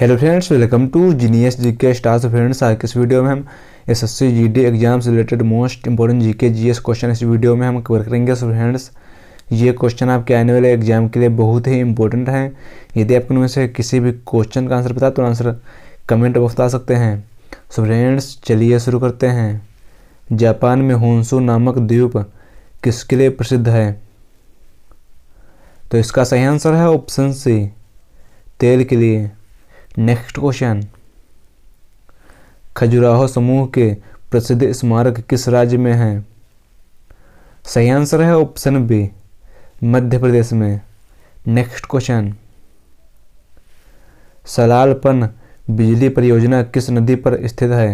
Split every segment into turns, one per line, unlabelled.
hello friends welcome to genius G K stars friends आज के इस वीडियो में हम S S C G D exam से related most important G K G S question इस video में हम कवर करेंगे सो फ्रेंड्स ये क्वेश्चन आपके आने वाले एग्जाम के लिए बहुत ही इंपॉर्टेंट हैं यदि आपको उनमें से किसी भी क्वेश्चन का आंसर पता तो आंसर कमेंट बॉक्स बता सकते हैं सो फ्रेंड्स चलिए शुरू करते हैं जापान में होंसू नामक द्वीप किसके लिए प्रसिद्ध है तो इसका सही आंसर है ऑप्शन सी तेल के लिए नेक्स्ट क्वेश्चन खजुराहो समूह के प्रसिद्ध स्मारक किस राज्य में है सही आंसर है ऑप्शन बी मध्य प्रदेश में नेक्स्ट क्वेश्चन सलालपन बिजली परियोजना किस नदी पर स्थित है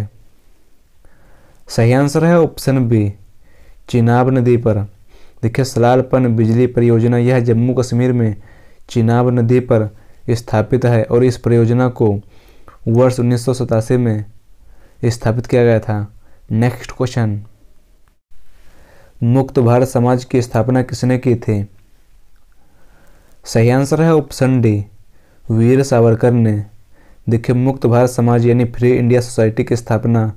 सही आंसर है ऑप्शन बी चिनाब नदी पर देखिए सलालपन बिजली परियोजना यह जम्मू कश्मीर में चिनाब नदी पर स्थापित है और इस परियोजना को वर्ष उन्नीस में स्थापित किया गया था नेक्स्ट क्वेश्चन मुक्त भारत समाज की स्थापना किसने की थी सही आंसर है ऑप्शन डी वीर सावरकर ने देखिए मुक्त भारत समाज यानी फ्री इंडिया सोसाइटी की स्थापना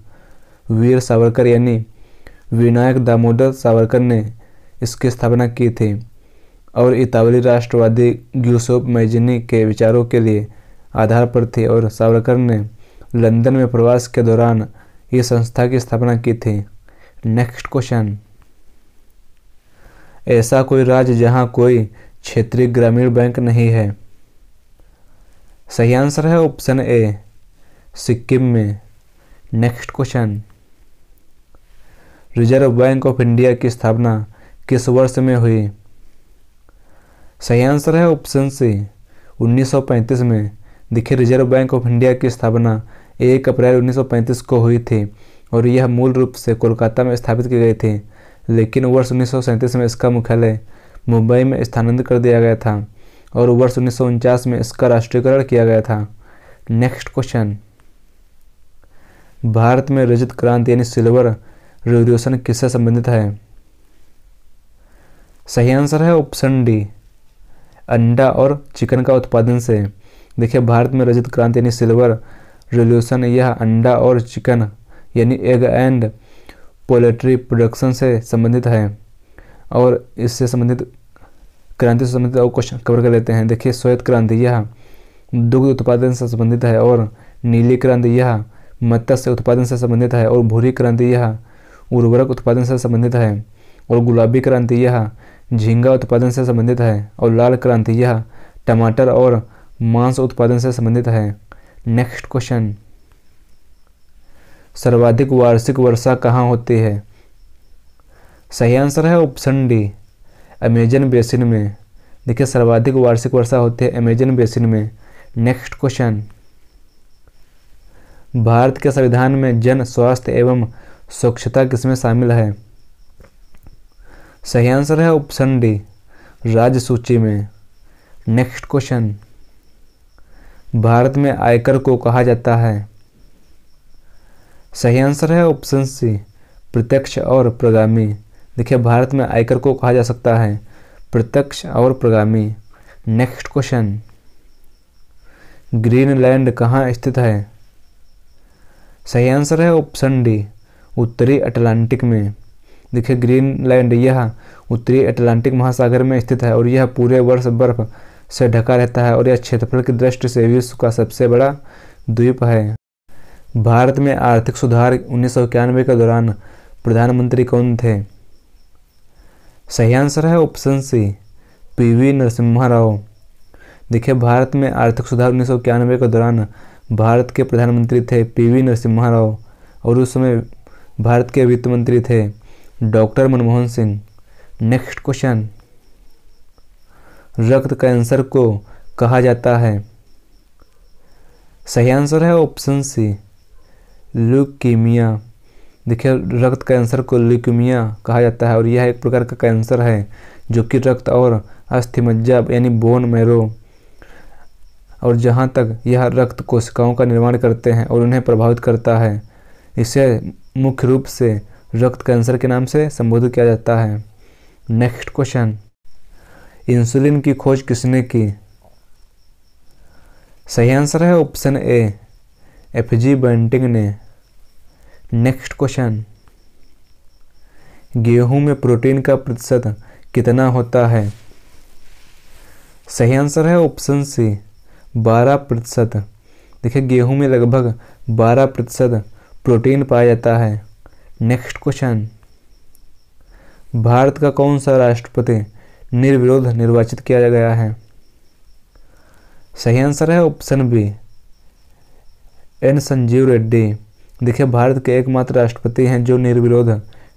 वीर सावरकर यानी विनायक दामोदर सावरकर ने इसकी स्थापना की थी और इतावली राष्ट्रवादी यूसुफ मैजिनी के विचारों के लिए आधार पर थी और सावरकर ने लंदन में प्रवास के दौरान ये संस्था की स्थापना की थी नेक्स्ट क्वेश्चन ऐसा कोई राज्य जहां कोई क्षेत्रीय ग्रामीण बैंक नहीं है सही आंसर है ऑप्शन ए सिक्किम में next question Reserve Bank of India की स्थापना किस वर्ष में हुई सही आंसर है ऑप्शन सी 1935 में देखिए रिजर्व बैंक ऑफ इंडिया की स्थापना एक अप्रैल 1935 को हुई थी और यह मूल रूप से कोलकाता में स्थापित की गई थी लेकिन वर्ष उन्नीस में इसका मुख्यालय मुंबई में स्थानांतरित कर दिया गया था और वर्ष उन्नीस में इसका राष्ट्रीयकरण किया गया था नेक्स्ट क्वेश्चन भारत में रजत क्रांति यानी सिल्वर रेवल्यूशन किससे संबंधित है सही आंसर है ऑप्शन डी अंडा और चिकन का उत्पादन से देखिए भारत में रजत क्रांति यानी सिल्वर रेवोल्यूशन यह अंडा और चिकन यानी एग एंड पोल्ट्री प्रोडक्शन से संबंधित है और इससे संबंधित क्रांति से संबंधित और क्वेश्चन कवर कर लेते हैं देखिए श्वेत क्रांति यह दुग्ध उत्पादन से संबंधित है और नीली क्रांति यह मत्स्य उत्पादन से संबंधित है और भूरी क्रांति यह उर्वरक उत्पादन से संबंधित है और गुलाबी क्रांति यह झींगा उत्पादन से संबंधित है और लाल क्रांति यह टमाटर और मांस उत्पादन से संबंधित है नेक्स्ट क्वेश्चन सर्वाधिक वार्षिक वर्षा कहाँ होती है सही आंसर है ऑप्शन डी अमेजन बेसिन में देखिए सर्वाधिक वार्षिक वर्षा होती है अमेजन बेसिन में नेक्स्ट क्वेश्चन भारत के संविधान में जन स्वास्थ्य एवं स्वच्छता किसमें शामिल है सही आंसर है ऑप्शन डी राज्य सूची में नेक्स्ट क्वेश्चन भारत में आयकर को कहा जाता है सही आंसर है ऑप्शन सी प्रत्यक्ष और प्रगामी देखिए भारत में आयकर को कहा जा सकता है प्रत्यक्ष और प्रगामी नेक्स्ट क्वेश्चन ग्रीनलैंड कहाँ स्थित है सही आंसर है ऑप्शन डी उत्तरी अटलांटिक में देखिए ग्रीनलैंड यह उत्तरी अटलांटिक महासागर में स्थित है और यह पूरे वर्ष बर्फ से ढका रहता है और यह क्षेत्रफल की दृष्टि से विश्व का सबसे बड़ा द्वीप है भारत में आर्थिक सुधार उन्नीस के दौरान प्रधानमंत्री कौन थे सही आंसर है option C P V Narasimha Rao देखिए भारत में आर्थिक सुधार उन्नीस के दौरान भारत के प्रधानमंत्री थे पी वी नरसिम्हा राव और उस समय भारत के वित्त मंत्री थे doctor Manmohan Singh next question रक्त कैंसर को कहा जाता है सही आंसर है ऑप्शन सी ल्यूकेमिया देखिए रक्त कैंसर को ल्यूकीमिया कहा जाता है और यह एक प्रकार का कैंसर है जो कि रक्त और अस्थिमज्जा यानी बोन मैरो और जहाँ तक यह रक्त कोशिकाओं का निर्माण करते हैं और उन्हें प्रभावित करता है इसे मुख्य रूप से रक्त कैंसर के नाम से संबोधित किया जाता है नेक्स्ट क्वेश्चन इंसुलिन की खोज किसने की सही आंसर है option A F G Banting ने नेक्स्ट क्वेश्चन गेहूं में प्रोटीन का प्रतिशत कितना होता है सही आंसर है ऑप्शन सी बारह प्रतिशत देखिए गेहूं में लगभग बारह प्रतिशत प्रोटीन पाया जाता है नेक्स्ट क्वेश्चन भारत का कौन सा राष्ट्रपति निर्विरोध निर्वाचित किया गया है सही आंसर है option B N Sanjeev Reddy देखिए भारत के एकमात्र राष्ट्रपति हैं जो निर्विरोध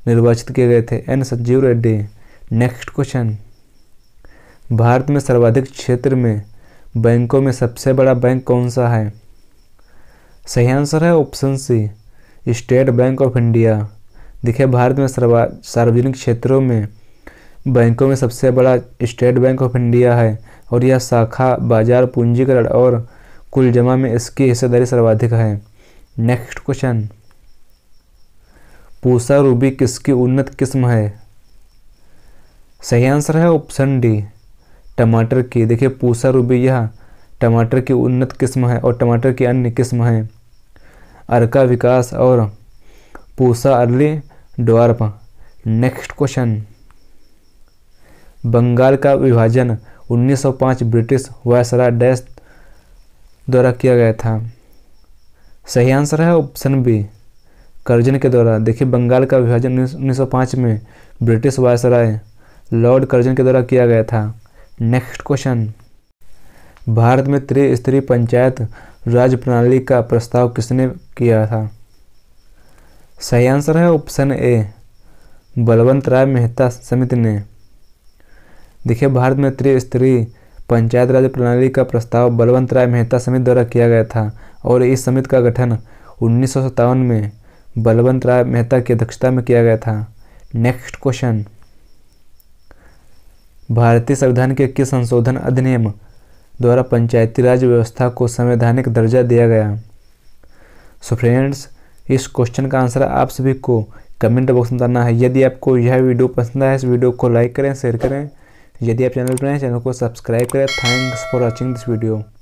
निर्वाचित किए गए थे N Sanjeev Reddy next question Bharat में सर्वाधिक क्षेत्र में बैंकों में सबसे बड़ा बैंक कौन सा है सही आंसर है option C State Bank of India देखिए भारत में सार्वजनिक क्षेत्रों में बैंकों में सबसे बड़ा स्टेट बैंक ऑफ इंडिया है और यह शाखा बाजार पूंजीकरण और कुल जमा में इसकी हिस्सेदारी सर्वाधिक है नेक्स्ट क्वेश्चन पूसा रूबी किसकी उन्नत किस्म है सही आंसर है ऑप्शन डी टमाटर की देखिए पूसा रूबी यह टमाटर की उन्नत किस्म है और टमाटर की अन्य किस्म है अर्का विकास और Pusa early dwarf next question Bengal का विभाजन 1905 ब्रिटिश वायसराय डैश द्वारा किया गया था सही आंसर है ऑप्शन बी कर्जन के द्वारा देखिए बंगाल का विभाजन 1905 में ब्रिटिश वायसराय लॉर्ड कर्जन के द्वारा किया गया था नेक्स्ट क्वेश्चन भारत में त्रिस्तरीय पंचायत राज प्रणाली का प्रस्ताव किसने किया था सही आंसर है ऑप्शन ए बलवंत राय मेहता समिति ने देखिए भारत में त्रिस्तरीय पंचायत राज प्रणाली का प्रस्ताव बलवंत राय मेहता समिति द्वारा किया गया था और इस समिति का गठन उन्नीस में बलवंत राय मेहता की अध्यक्षता में किया गया था नेक्स्ट क्वेश्चन भारतीय संविधान के किस संशोधन अधिनियम द्वारा पंचायती राज व्यवस्था को संवैधानिक दर्जा दिया गया सो फ्रेंड्स इस क्वेश्चन का आंसर आप सभी को कमेंट बॉक्स में बताना है यदि आपको यह वीडियो पसंद आए इस वीडियो को लाइक करें शेयर करें यदि आप चैनल पर हैं चैनल को सब्सक्राइब करें thanks for watching this video